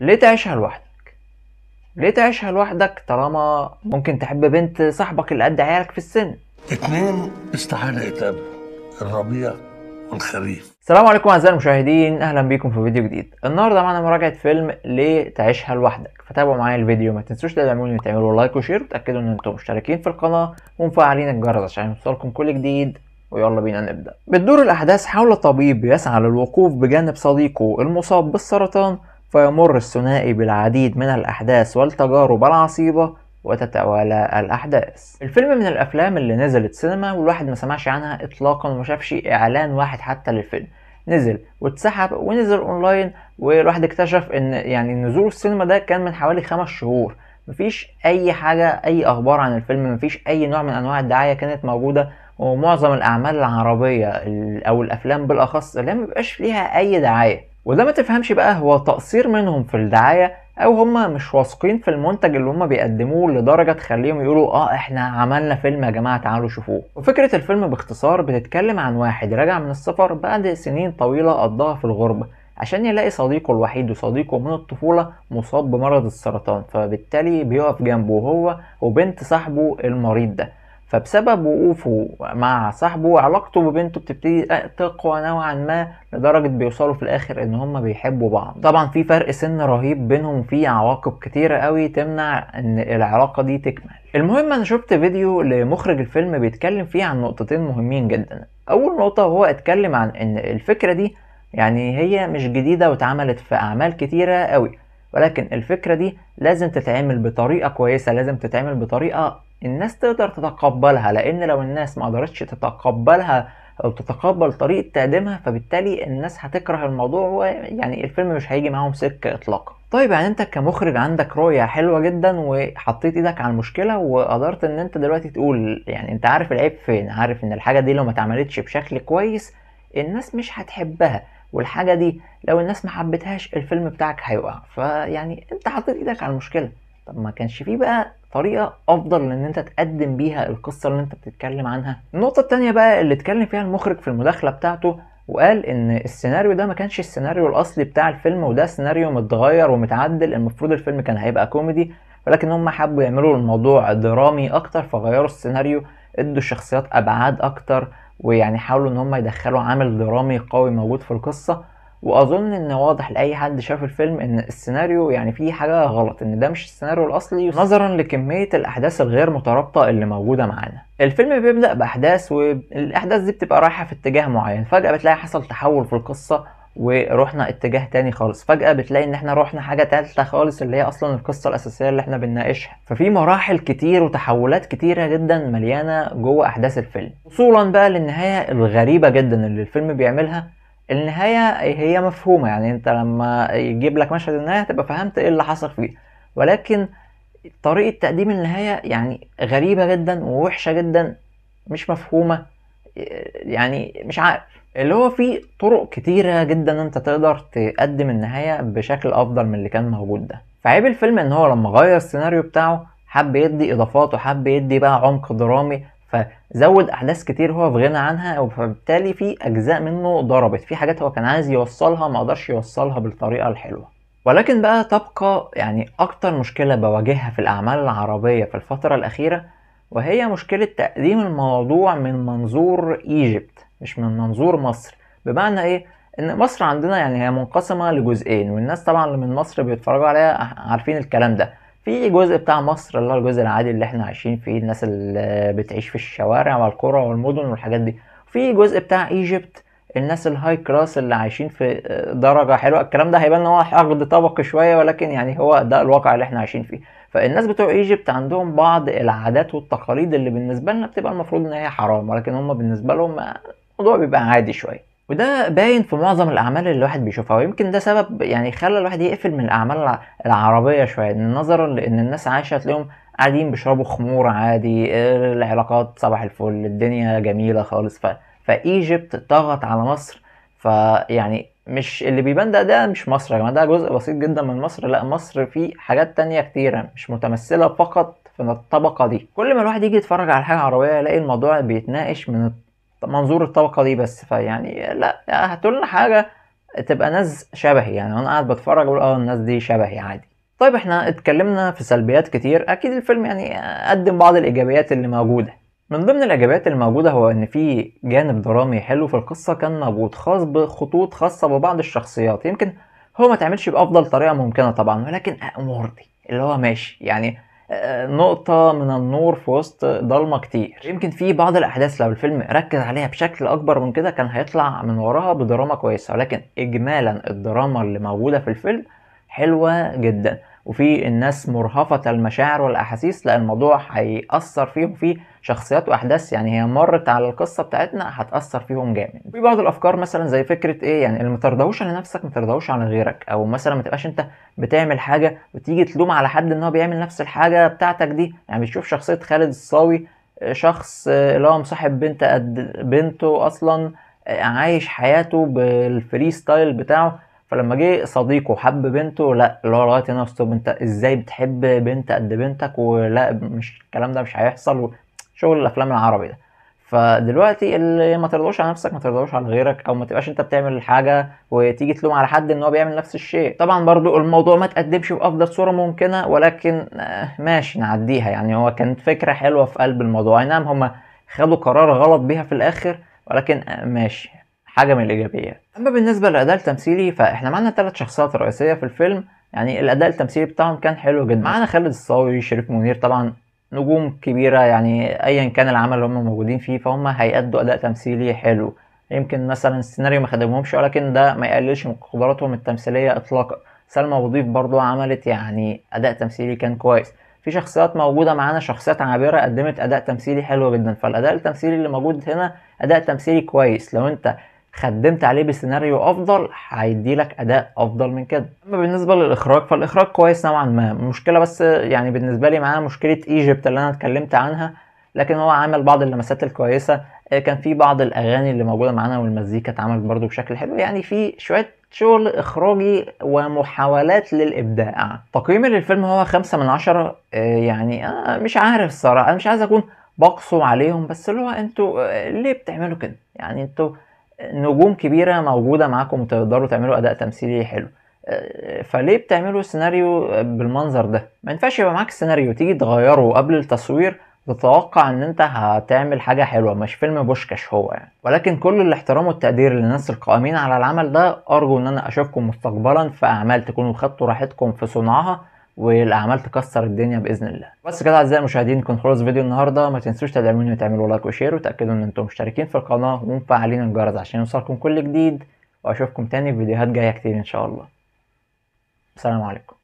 ليه تعيشها لوحدك ليه تعيشها لوحدك طالما ممكن تحب بنت صاحبك اللي قد عيالك في السن اتنين استحالة يتقابلوا الربيع والخريف السلام عليكم اعزائي المشاهدين اهلا بيكم في فيديو جديد النهارده معانا مراجعه فيلم ليه تعيشها لوحدك فتابعوا معايا الفيديو ما تنسوش تدعموني وتعملوا لايك وشير وتاكدوا ان انتم مشتركين في القناه ومفعلين الجرس عشان يوصلكم كل جديد ويلا بينا نبدا بتدور الاحداث حول طبيب يسعى للوقوف بجانب صديقه المصاب بالسرطان فيمر الثنائي بالعديد من الأحداث والتجارب العصيبة وتتوالى الأحداث الفيلم من الأفلام اللي نزلت سينما والواحد ما سمعش عنها إطلاقا وما شافش إعلان واحد حتى للفيلم نزل واتسحب ونزل اونلاين والواحد اكتشف ان يعني نزول السينما ده كان من حوالي خمس شهور مفيش اي حاجة اي اخبار عن الفيلم مفيش اي نوع من انواع الدعاية كانت موجودة ومعظم الاعمال العربية او الافلام بالاخص اللي مبيبقاش ليها اي دعاية وده ما تفهمش بقى هو تقصير منهم في الدعاية او هما مش واثقين في المنتج اللي هما بيقدموه لدرجه تخليهم يقولوا اه احنا عملنا فيلم يا جماعه تعالوا شوفوه وفكره الفيلم باختصار بتتكلم عن واحد راجع من السفر بعد سنين طويله قضاها في الغربه عشان يلاقي صديقه الوحيد وصديقه من الطفوله مصاب بمرض السرطان فبالتالي بيقف جنبه هو وبنت صاحبه المريض ده فبسبب وقوفه مع صاحبه علاقته ببنته بتبتدي تقوى نوعا ما لدرجة بيوصلوا في الآخر إن هما بيحبوا بعض طبعا في فرق سن رهيب بينهم في عواقب كتيرة قوي تمنع إن العلاقة دي تكمل المهم أنا شفت فيديو لمخرج الفيلم بيتكلم فيه عن نقطتين مهمين جدا أول نقطة هو اتكلم عن إن الفكرة دي يعني هي مش جديدة واتعملت في أعمال كتيرة قوي ولكن الفكرة دي لازم تتعمل بطريقة كويسة لازم تتعمل بطريقة الناس تقدر تتقبلها لأن لو الناس ما قدرتش تتقبلها أو تتقبل طريقة تقديمها فبالتالي الناس هتكره الموضوع ويعني الفيلم مش هيجي معاهم سكة إطلاقا طيب يعني انت كمخرج عندك رؤية حلوة جدا وحطيت ايدك على المشكلة وقدرت ان انت دلوقتي تقول يعني انت عارف العيب فين عارف ان الحاجة دي لو ما اتعملتش بشكل كويس الناس مش هتحبها والحاجه دي لو الناس ما حبتهاش الفيلم بتاعك هيقع فيعني انت حطيت ايدك على المشكله طب ما كانش فيه بقى طريقه افضل ان انت تقدم بيها القصه اللي انت بتتكلم عنها النقطه التانية بقى اللي اتكلم فيها المخرج في المداخله بتاعته وقال ان السيناريو ده ما كانش السيناريو الاصلي بتاع الفيلم وده سيناريو متغير ومتعدل المفروض الفيلم كان هيبقى كوميدي ولكن هم حبوا يعملوا الموضوع درامي اكتر فغيروا السيناريو ادوا الشخصيات ابعاد اكتر ويعني حاولوا ان هم يدخلوا عامل درامي قوي موجود في القصه واظن ان واضح لاي حد شاف الفيلم ان السيناريو يعني فيه حاجه غلط ان ده مش السيناريو الاصلي نظرا لكميه الاحداث الغير مترابطه اللي موجوده معانا الفيلم بيبدا باحداث والاحداث دي بتبقى رايحه في اتجاه معين فجاه بتلاقي حصل تحول في القصه ورحنا اتجاه تاني خالص فجأة بتلاقي ان احنا رحنا حاجة تالتة خالص اللي هي اصلا القصة الاساسية اللي احنا بنناقشها ففي مراحل كتير وتحولات كتيرة جدا مليانة جوه احداث الفيلم وصولا بقى للنهاية الغريبة جدا اللي الفيلم بيعملها النهاية هي مفهومة يعني انت لما يجيب لك مشهد النهاية هتبقى فهمت ايه اللي حصل فيه ولكن طريقة تقديم النهاية يعني غريبة جدا ووحشة جدا مش مفهومة يعني مش عارف اللي هو في طرق كتيرة جدا انت تقدر تقدم النهاية بشكل افضل من اللي كان موجود ده فعيب الفيلم ان هو لما غير السيناريو بتاعه حب يدي اضافات وحب يدي بقى عمق درامي فزود احداث كتير هو في غنى عنها فبالتالي في اجزاء منه ضربت في حاجات هو كان عايز يوصلها ما قدرش يوصلها بالطريقة الحلوة ولكن بقى تبقى يعني اكتر مشكلة بواجهها في الاعمال العربية في الفترة الاخيرة وهي مشكلة تقديم الموضوع من منظور ايجيبت مش من منظور مصر بمعنى ايه ان مصر عندنا يعني هي منقسمة لجزئين والناس طبعا اللي من مصر بيتفرجوا عليها عارفين الكلام ده في جزء بتاع مصر اللي هو الجزء العادي اللي احنا عايشين فيه الناس اللي بتعيش في الشوارع والقرى والمدن والحاجات دي في جزء بتاع ايجيبت الناس الهاي كلاس اللي عايشين في آه، درجه حلوه الكلام ده هيبان ان هو حقد طبقي شويه ولكن يعني هو ده الواقع اللي احنا عايشين فيه فالناس بتوع ايجيبت عندهم بعض العادات والتقاليد اللي بالنسبه لنا بتبقى المفروض ان هي حرام ولكن هم بالنسبه لهم الموضوع بيبقى عادي شويه وده باين في معظم الاعمال اللي الواحد بيشوفها ويمكن ده سبب يعني خلى الواحد يقفل من الاعمال العربيه شويه نظرا لان الناس عايشه تلاقيهم قاعدين بيشربوا خمور عادي آه، العلاقات صباح الفل الدنيا جميله خالص ف فايجيبت ضغط على مصر فيعني مش اللي بيبان ده ده مش مصر يا جماعه ده جزء بسيط جدا من مصر لا مصر في حاجات تانية كتيرة مش متمثلة فقط في الطبقة دي كل ما الواحد يجي يتفرج على حاجة عربية يلاقي الموضوع بيتناقش من منظور الطبقة دي بس فيعني لا لنا حاجة تبقى ناس شبهي يعني وانا قاعد بتفرج اقول اه الناس دي شبهي عادي طيب احنا اتكلمنا في سلبيات كتير اكيد الفيلم يعني قدم بعض الايجابيات اللي موجوده من ضمن الإجابات الموجودة هو إن في جانب درامي حلو في القصة كان موجود خاص بخطوط خاصة ببعض الشخصيات يمكن هو ما تعملش بأفضل طريقة ممكنة طبعا ولكن مرضي اللي هو ماشي يعني آه، نقطة من النور في وسط ضلمة كتير يمكن في بعض الأحداث لو الفيلم ركز عليها بشكل أكبر من كده كان هيطلع من وراها بدراما كويسة ولكن إجمالا الدراما اللي موجودة في الفيلم حلوة جدا وفي الناس مرهفة المشاعر والأحاسيس لأن الموضوع هيأثر فيهم في شخصيات وأحداث يعني هي مرت على القصة بتاعتنا هتأثر فيهم جامد في بعض الأفكار مثلا زي فكرة إيه يعني اللي مترضاهوش على نفسك مترضاهوش على غيرك أو مثلا ما تبقاش أنت بتعمل حاجة وتيجي تلوم على حد إن هو بيعمل نفس الحاجة بتاعتك دي يعني بتشوف شخصية خالد الصاوي شخص اللي هو مصاحب بنت قد بنته أصلا عايش حياته بالفري ستايل بتاعه فلما جه صديقه حب بنته لا اللي هو لغايه هنا ستوب انت ازاي بتحب بنت قد بنتك ولا مش الكلام ده مش هيحصل شغل الافلام العربي ده فدلوقتي اللي ما ترضوش على نفسك ما ترضوش على غيرك او ما تبقاش انت بتعمل حاجه وتيجي تلوم على حد ان هو بيعمل نفس الشيء طبعا برضو الموضوع ما تقدمش بافضل صوره ممكنه ولكن آه، ماشي نعديها يعني هو كانت فكره حلوه في قلب الموضوع اي نعم هما خدوا قرار غلط بيها في الاخر ولكن آه، ماشي حاجة من الإيجابيات أما بالنسبة للأداء التمثيلي فإحنا معنا ثلاث شخصيات رئيسية في الفيلم يعني الأداء التمثيلي بتاعهم كان حلو جدا معانا خالد الصاوي شريف منير طبعا نجوم كبيرة يعني أيا كان العمل اللي هم موجودين فيه فهم هيأدوا أداء تمثيلي حلو يمكن مثلا السيناريو ما خدمهمش ولكن ده ما يقللش من قدراتهم التمثيليه اطلاقا سلمى وضيف برضو عملت يعني اداء تمثيلي كان كويس في شخصيات موجوده معانا شخصيات عابره قدمت اداء تمثيلي حلو جدا فالاداء التمثيلي اللي موجود هنا اداء تمثيلي كويس لو انت خدمت عليه بسيناريو افضل هيدي لك اداء افضل من كده اما بالنسبه للاخراج فالاخراج كويس نوعا ما المشكله بس يعني بالنسبه لي معاه مشكله ايجيبت اللي انا اتكلمت عنها لكن هو عامل بعض اللمسات الكويسه آه، كان في بعض الاغاني اللي موجوده معانا والمزيكا اتعملت برده بشكل حلو يعني في شويه شغل اخراجي ومحاولات للابداع تقييمي للفيلم هو خمسة من عشرة آه، يعني انا آه، مش عارف الصراحه انا مش عايز اكون بقصوا عليهم بس اللي هو انتوا ليه بتعملوا كده يعني انتوا نجوم كبيره موجوده معاكم وتقدروا تعملوا اداء تمثيلي حلو آه، فليه بتعملوا سيناريو بالمنظر ده ما ينفعش يبقى معاك سيناريو تيجي تغيره قبل التصوير تتوقع ان انت هتعمل حاجه حلوه مش فيلم بوشكاش هو يعني ولكن كل الاحترام والتقدير للناس القائمين على العمل ده ارجو ان انا اشوفكم مستقبلا في اعمال تكونوا خدتوا راحتكم في صنعها والاعمال تكسر الدنيا باذن الله بس كده اعزائي المشاهدين كنت خلص فيديو النهارده ما تنسوش تدعموني وتعملوا لايك وشير وتاكدوا ان انتم مشتركين في القناه ومفعلين الجرس عشان يوصلكم كل جديد واشوفكم تاني في فيديوهات جايه كتير ان شاء الله السلام عليكم